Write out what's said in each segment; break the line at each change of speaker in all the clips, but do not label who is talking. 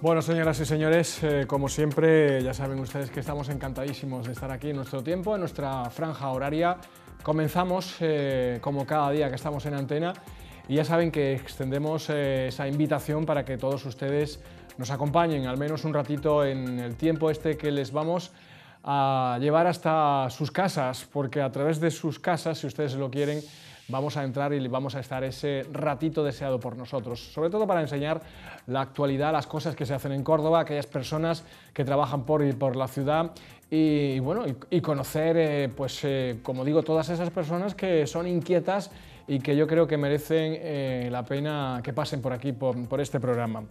Bueno, señoras y señores, eh, como siempre, ya saben ustedes que estamos encantadísimos de estar aquí en nuestro tiempo, en nuestra franja horaria. Comenzamos, eh, como cada día que estamos en antena, y ya saben que extendemos eh, esa invitación para que todos ustedes nos acompañen al menos un ratito en el tiempo este que les vamos a llevar hasta sus casas, porque a través de sus casas, si ustedes lo quieren, vamos a entrar y vamos a estar ese ratito deseado por nosotros, sobre todo para enseñar la actualidad, las cosas que se hacen en Córdoba, aquellas personas que trabajan por y por la ciudad y, bueno, y, conocer, eh, pues eh, como digo, todas esas personas que son inquietas y que yo creo que merecen eh, la pena que pasen por aquí, por este programa.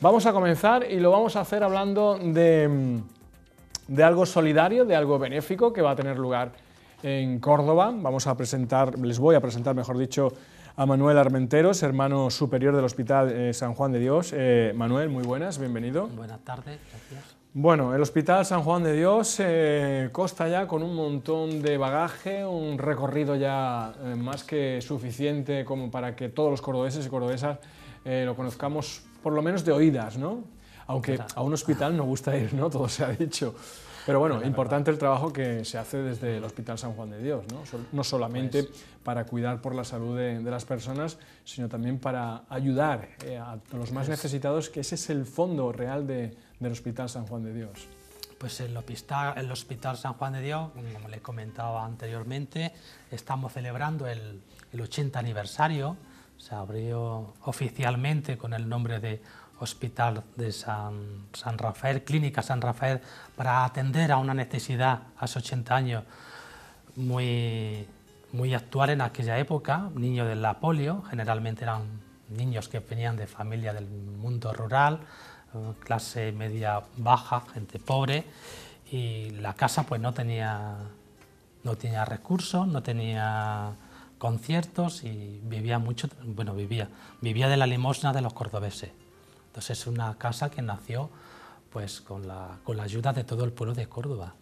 Vamos a comenzar y lo vamos a hacer hablando de, algo solidario, de algo benéfico que va a tener lugar en Córdoba. Vamos a presentar, les voy a presentar, mejor dicho, a Manuel Armenteros, hermano superior del Hospital eh, San Juan de Dios. Eh, Manuel, muy buenas, bienvenido. Buenas tardes, gracias. Bueno, el Hospital San Juan de Dios eh, consta ya con un montón de bagaje, un recorrido ya eh, más que suficiente como para que todos los cordobeses y cordobesas lo conozcamos por lo menos de oídas, ¿no? Aunque a un hospital no gusta ir, ¿no? Todo se ha dicho. Pero bueno, importante el trabajo que se hace desde el Hospital San Juan de Dios, no, no solamente pues. para cuidar por la salud de, las personas, sino también para ayudar eh, a los más pues. necesitados, que ese es el fondo real del Hospital San Juan de Dios.
Pues el hospital, el hospital San Juan de Dios, como le comentaba anteriormente, estamos celebrando el, el 80 aniversario se abrió oficialmente con el nombre de Hospital de San, Rafael, Clínica San Rafael, para atender a una necesidad hace 80 años muy, muy actual en aquella época, niños de la polio, generalmente eran niños que venían de familia del mundo rural, clase media baja, gente pobre, y la casa pues no tenía, no tenía recursos, no tenía conciertos y vivía mucho, bueno, vivía, vivía de la limosna de los cordobeses. Entonces es una casa que nació pues con la, con la ayuda de todo el pueblo de Córdoba,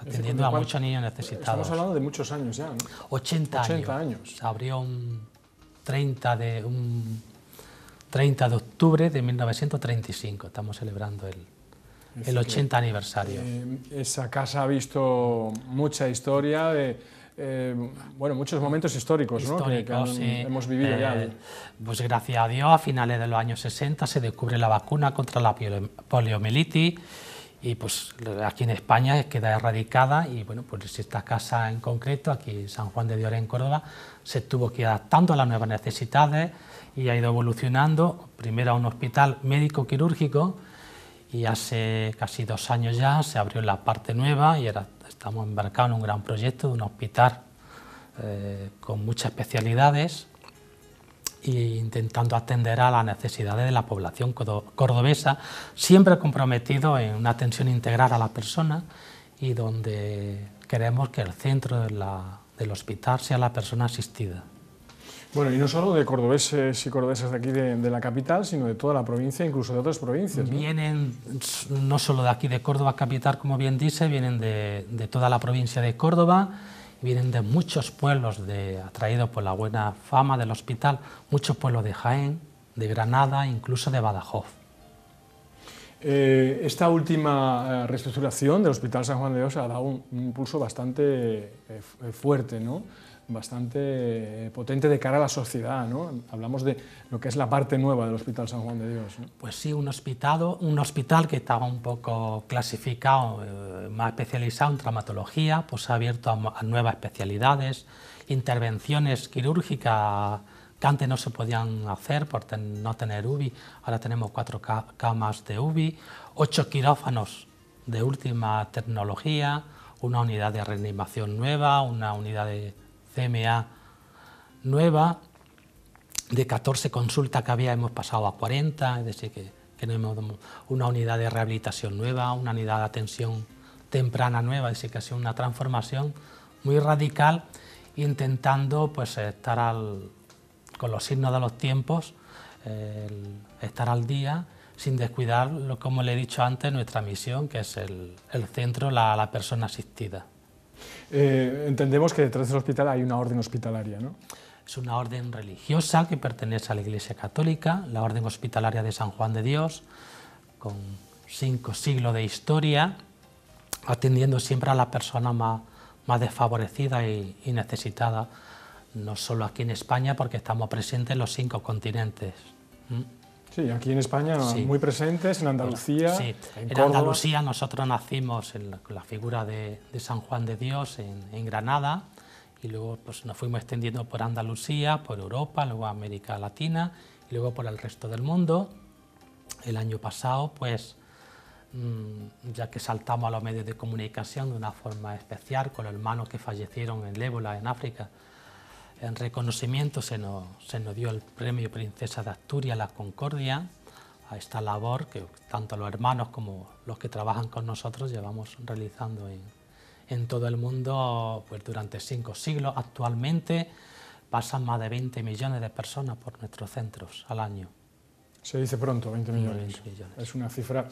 atendiendo a muchos niños necesitados. Estamos hablando
de muchos años ya, ¿no? 80, 80
años. años. Abrió un 30 de, un 30 de octubre de 1935, estamos celebrando el, el 80 aniversario.
Eh, esa casa ha visto mucha historia de Em, bueno, muchos momentos históricos, ¿no? que, hemos vivido ya. Eh,
pues gracias a Dios, a finales de los años 60 se descubre la vacuna contra la poliomielitis y pues aquí en España queda erradicada y bueno, pues esta casa en concreto, aquí en San Juan de Dios en Córdoba, se tuvo que ir adaptando a las nuevas necesidades y ha ido evolucionando, primero a un hospital médico-quirúrgico y hace casi dos años ya se abrió la parte nueva y era Estamos embarcados en un gran proyecto de un hospital eh, con muchas especialidades e intentando atender a las necesidades de la población cordobesa, siempre comprometido en una atención integral a la persona y donde queremos que el centro del hospital sea la persona asistida.
Bueno, y no solo de cordobeses y cordobesas de aquí de, la capital, sino de toda la provincia, incluso de otras provincias.
Vienen no solo de aquí de Córdoba capital, como bien dice, vienen de, toda la provincia de Córdoba, vienen de muchos pueblos de, atraídos por la buena fama del hospital, muchos pueblos de Jaén, de Granada, incluso de Badajoz.
Eh, esta última eh, reestructuración del Hospital San Juan de Dios ha dado un, impulso bastante eh, fuerte, ¿no? bastante eh, potente de cara a la sociedad. ¿no? Hablamos de lo que es la parte nueva del Hospital San Juan de Dios. ¿no?
Pues sí, un hospital, un hospital que estaba un poco clasificado, eh, más especializado en traumatología, pues ha abierto a, nuevas especialidades, intervenciones quirúrgicas que antes no se podían hacer por no tener UBI, ahora tenemos cuatro camas de UBI, ocho quirófanos de última tecnología, una unidad de reanimación nueva, una unidad de CMA nueva, de 14 consultas que había hemos pasado a 40, es decir, que tenemos una unidad de rehabilitación nueva, una unidad de atención temprana nueva, es decir, que ha sido una transformación muy radical, intentando pues, estar con los signos de los tiempos, eh, estar al día, sin descuidar, lo como le he dicho antes, nuestra misión, que es el, centro, la persona asistida.
Eh, entendemos que detrás del hospital hay una orden hospitalaria. ¿no?
Es una orden religiosa que pertenece a la Iglesia Católica, la Orden Hospitalaria de San Juan de Dios, con cinco siglos de historia, atendiendo siempre a la persona más, más desfavorecida y, necesitada, no solo aquí en España, porque estamos presentes en los cinco continentes.
¿Mm? Sí, aquí en España muy presentes, en Andalucía. Sí, en, Andalucía
nosotros nacimos en la, figura de, San Juan de Dios en, Granada y luego pues, nos fuimos extendiendo por Andalucía, por Europa, luego América Latina y luego por el resto del mundo. El año pasado, pues, mm, ya que saltamos a los medios de comunicación de una forma especial con los hermanos que fallecieron en Ébola, en África, en reconocimiento se nos, se nos dio el premio Princesa de Asturias La Concordia a esta labor que tanto los hermanos como los que trabajan con nosotros llevamos realizando en, todo el mundo pues, durante cinco siglos. Actualmente pasan más de 20 millones de personas por nuestros centros al año.
Se dice pronto, 20 millones. Es una cifra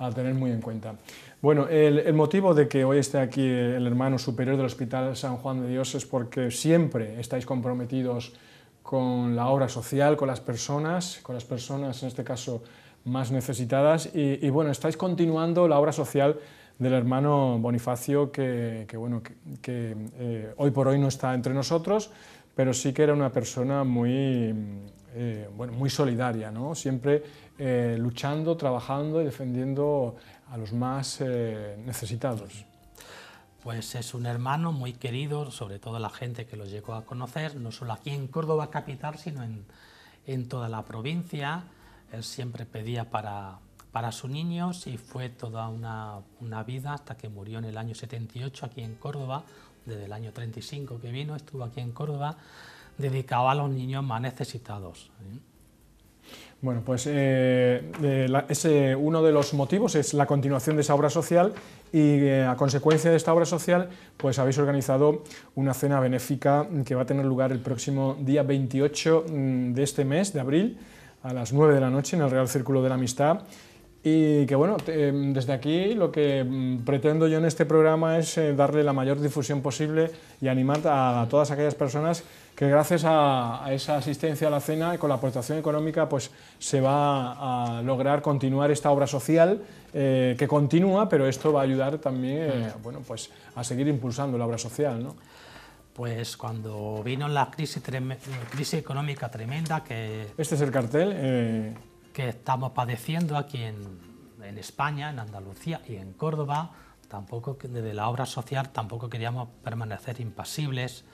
a tener muy en cuenta. Bueno, el, motivo de que hoy esté aquí el hermano superior del Hospital San Juan de Dios es porque siempre estáis comprometidos con la obra social, con las personas, con las personas en este caso más necesitadas y, bueno, estáis continuando la obra social del hermano Bonifacio que, bueno, que, eh, hoy por hoy no está entre nosotros, pero sí que era una persona muy, eh, bueno, muy solidaria, ¿no? Siempre eh, luchando, trabajando y defendiendo a los más eh, necesitados.
Pues es un hermano muy querido, sobre todo la gente que lo llegó a conocer, no solo aquí en Córdoba capital, sino en, toda la provincia. Él siempre pedía para, para sus niños y fue toda una, vida hasta que murió en el año 78 aquí en Córdoba, desde el año 35 que vino, estuvo aquí en Córdoba, dedicado a los niños más necesitados. ¿eh?
Bueno, pues eh, uno de los motivos es la continuación de esa obra social y eh, a consecuencia de esta obra social, pues habéis organizado una cena benéfica que va a tener lugar el próximo día 28 mm, de este mes, de abril, a las 9 de la noche en el Real Círculo de la Amistad. Y que bueno, em, desde aquí lo que mm, pretendo yo en este programa es eh, darle la mayor difusión posible y animar a, todas aquellas personas que gracias a, esa asistencia a la cena y con la aportación económica pues se va a lograr continuar esta obra social eh, que continúa, pero esto va a ayudar también eh, bueno, pues, a seguir impulsando la obra social. ¿no?
pues cuando vino la crisis, crisis económica tremenda que...
Este es el cartel
que estamos padeciendo aquí en, España, en Andalucía y en Córdoba, tampoco desde la obra social tampoco queríamos permanecer impasibles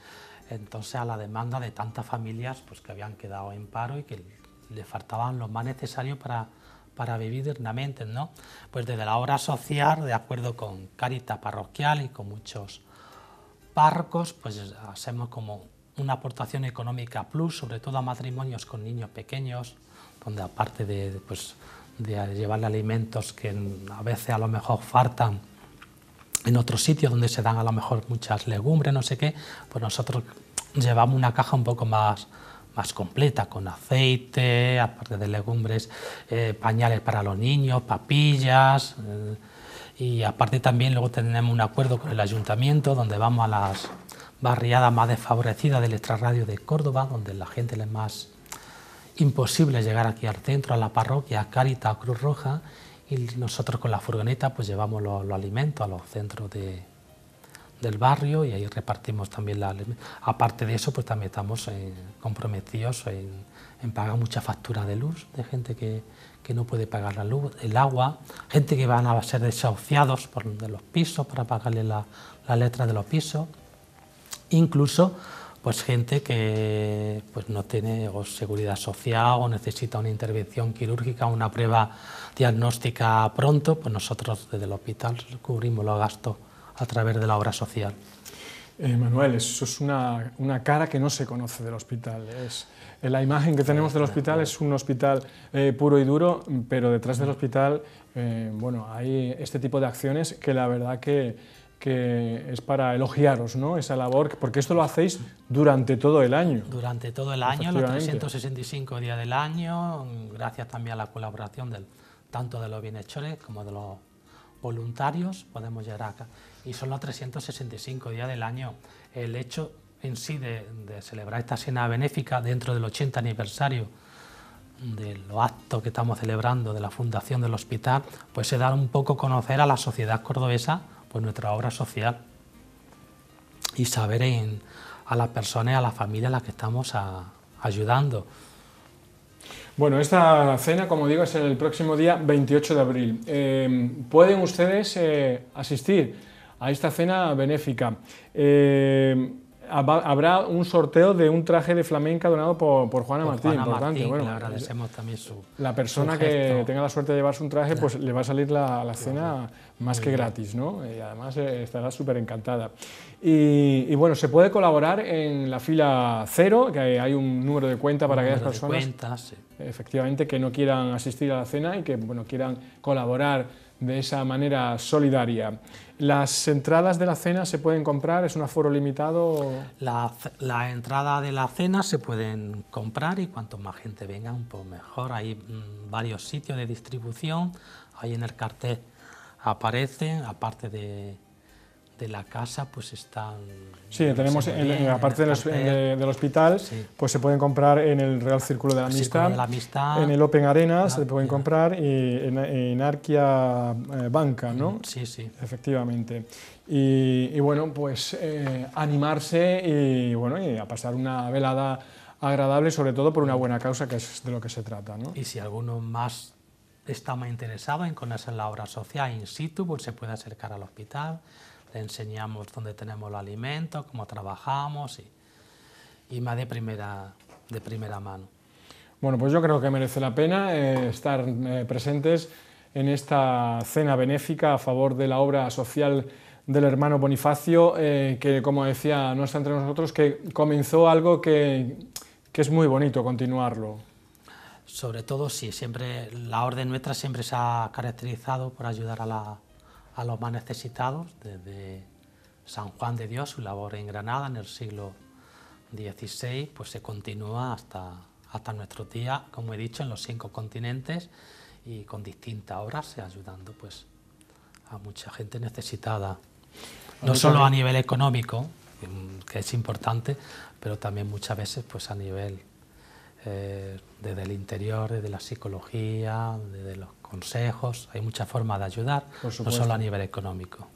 entonces a la demanda de tantas familias pues, que habían quedado en paro y que le faltaban lo más necesario para, para vivir dignamente. ¿no? Pues desde la obra social, de acuerdo con Caritas Parroquial y con muchos párrocos, pues hacemos como una aportación económica plus, sobre todo a matrimonios con niños pequeños, donde aparte de, pues, de llevarle alimentos que a veces a lo mejor faltan en otros sitios donde se dan a lo mejor muchas legumbres, no sé qué, pues nosotros llevamos una caja un poco más, más completa, con aceite, aparte de legumbres, eh, pañales para los niños, papillas. Eh, y aparte también luego tenemos un acuerdo con el ayuntamiento donde vamos a las barriadas más desfavorecidas del extrarradio de Córdoba, donde la gente le más imposible llegar aquí al centro, a la parroquia, a Carita Cruz Roja, y nosotros con la furgoneta pues llevamos los, alimentos a los centros de, del barrio y ahí repartimos también la... Aparte de eso, pues también estamos eh, comprometidos en, pagar mucha factura de luz, de gente que, no puede pagar la luz, el agua, gente que van a ser desahuciados por, de los pisos para pagarle la, la letra de los pisos, incluso pues gente que pues no tiene seguridad social o necesita una intervención quirúrgica, una prueba diagnóstica pronto, pues nosotros desde el hospital cubrimos los gastos a través de la obra social. Eh, Manuel, eso es una,
cara que no se conoce del hospital. Es, eh, la imagen que tenemos del hospital es un hospital eh, puro y duro, pero detrás del hospital bueno, hay este tipo de acciones que la verdad que que es para elogiaros, ¿no? Esa labor, porque esto lo hacéis durante todo el año.
Durante todo el año, los 365 días del año, gracias también a la colaboración del, tanto de los bienhechores como de los voluntarios, podemos llegar acá. Y son los 365 días del año. El hecho en sí de, celebrar esta cena benéfica dentro del 80 aniversario de los actos que estamos celebrando de la fundación del hospital, pues se da un poco conocer a la sociedad cordobesa pues, nuestra obra social y saber en, a las personas, a la familia a la que estamos ayudando.
Bueno, esta cena, como digo, es el próximo día 28 de abril. Eh, pueden ustedes eh, asistir a esta cena benéfica. Eh, habrá un sorteo de un traje de flamenca donado por, por Juana Martín. importante. bueno,
agradecemos eh, también su.
La persona que tenga la suerte de llevarse un traje, pues le va a salir la, la cena más que gratis, ¿no? Y además eh, estará súper encantada. Y, bueno, se puede colaborar en la fila cero, que hay un número de cuenta para aquellas personas. sí. Efectivamente, que no quieran asistir a la cena y que bueno, quieran colaborar de esa manera solidaria. ¿Las entradas de la cena se pueden comprar? ¿Es un aforo limitado?
La, entrada de la cena se pueden comprar y cuanto más gente venga, un poco mejor. Hay mm, varios sitios de distribución, ahí en el cartel aparecen, aparte de de la casa pues están... Sí, tenemos, en, la parte aparte
del, hospital, pues se pueden comprar en el Real Círculo de la, Amistad, la en el Open Arena se pueden comprar y en, en Arquia eh, Banca, ¿no? Sí, sí. Efectivamente. Y, bueno, pues eh, animarse y, bueno, y a pasar una velada agradable, sobre todo por una buena causa, que es
de lo que se trata. ¿no? Y si alguno más está más interesado en conocer la obra social in situ, pues se puede acercar al hospital, enseñamos dónde tenemos el alimento, cómo trabajamos y, y más de primera, de primera mano.
Bueno, pues yo creo que merece la pena eh, estar eh, presentes en esta cena benéfica a favor de la obra social del hermano Bonifacio, eh, que como decía, no está entre nosotros, que comenzó algo que, que es muy bonito continuarlo.
Sobre todo, sí, siempre la orden nuestra siempre se ha caracterizado por ayudar a la, a los más necesitados desde San Juan de Dios, su labor en Granada en el siglo XVI, pues se continúa hasta, hasta día, como he dicho, en los cinco continentes y con distintas obras, ayudando pues, a mucha gente necesitada,
no solo a nivel
económico, mm, que es importante, pero también muchas veces pues, a nivel eh, desde el interior, desde la psicología, desde los consejos, hay muchas formas de ayudar, no solo a nivel económico.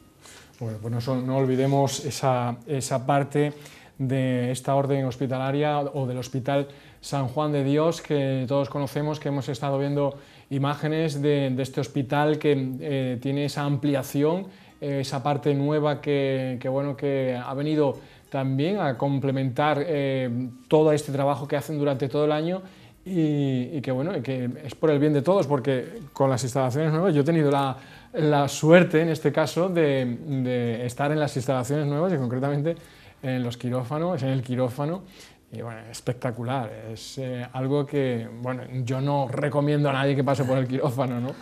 Bueno, pues no, olvidemos esa, esa parte de esta orden hospitalaria o del Hospital San Juan de Dios, que todos conocemos, que hemos estado viendo imágenes de, este hospital que eh, tiene esa ampliación, eh, esa parte nueva que, que, bueno, que ha venido también a complementar eh, todo este trabajo que hacen durante todo el año y, que bueno, que es por el bien de todos, porque con las instalaciones nuevas yo he tenido la, suerte en este caso de, estar en las instalaciones nuevas y concretamente en los quirófanos, en el quirófano. Y bueno, espectacular, es eh, algo que, bueno, yo no recomiendo a nadie que pase por el quirófano, ¿no?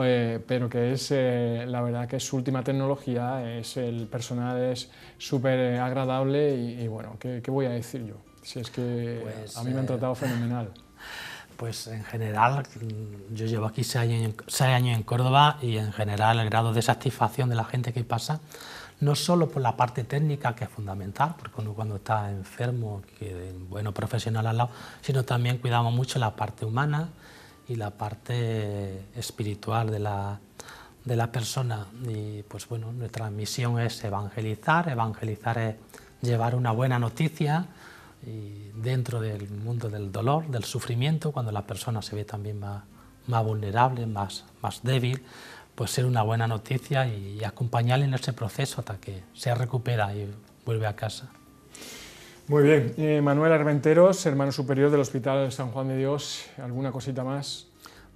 Eh, pero que es, eh, la verdad que es su última tecnología, es, el personal es súper agradable y, bueno, ¿qué, voy a decir yo? Si es que pues, a mí me han eh, tratado fenomenal.
Pues en general, yo llevo aquí seis años, en Córdoba y en general el grado de satisfacción de la gente que pasa no solo por la parte técnica, que es fundamental, porque uno cuando está enfermo, que bueno profesional al lado, sino también cuidamos mucho la parte humana, y la parte espiritual de la, persona. Y pues bueno, nuestra misión es evangelizar, evangelizar es llevar una buena noticia dentro del mundo del dolor, del sufrimiento, cuando la persona se ve también más, vulnerable, más, más débil, pues ser una buena noticia y acompañarle en ese proceso hasta que se recupera y vuelve a casa.
Muy bien. Eh, Manuel Armenteros, hermano superior del Hospital San Juan de Dios,
¿alguna cosita más?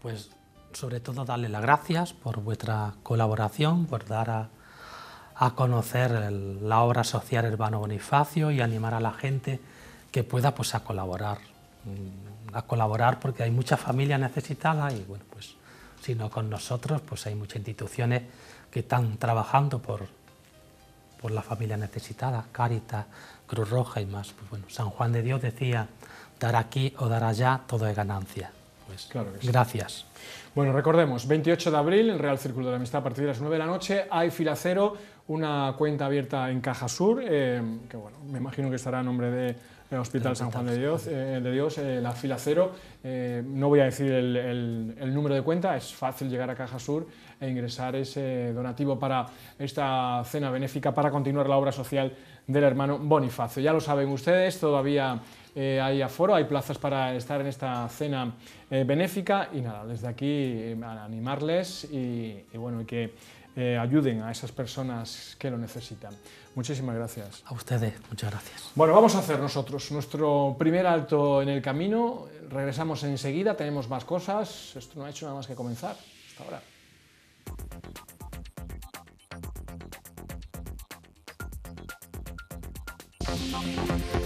Pues sobre todo darle las gracias por vuestra colaboración, por dar a, conocer la obra social Hermano Bonifacio y animar a la gente que pueda pues, a colaborar. Mm, a colaborar porque hay mucha familia necesitada y bueno, pues si no con nosotros, pues hay muchas instituciones que están trabajando por, por la familia necesitada, Caritas, Cruz Roja y más. Pues bueno, San Juan de Dios decía, dar aquí o dar allá, todo es ganancia. Pues, Gracias.
Bueno, recordemos, 28 de abril, en Real Círculo de la Amistad a partir de las 9 de la noche, hay fila cero, una cuenta abierta en Caja Sur, eh, que bueno, me imagino que estará a nombre de eh, Hospital San Juan de Dios, eh, de Dios la fila cero. no voy a decir el, número de cuenta, es fácil llegar a Caja Sur e ingresar ese donativo para esta cena benéfica para continuar la obra social del hermano Bonifacio. Ya lo saben ustedes, todavía eh, hay aforo, hay plazas para estar en esta cena eh, benéfica y nada, desde aquí eh, animarles y, y, que ayuden a esas personas que lo necesitan. Muchísimas gracias. A ustedes, muchas gracias. Bueno, vamos a hacer nosotros nuestro primer alto en el camino. Regresamos enseguida, tenemos más cosas. Esto no ha hecho nada más que comenzar
hasta ahora. Bye.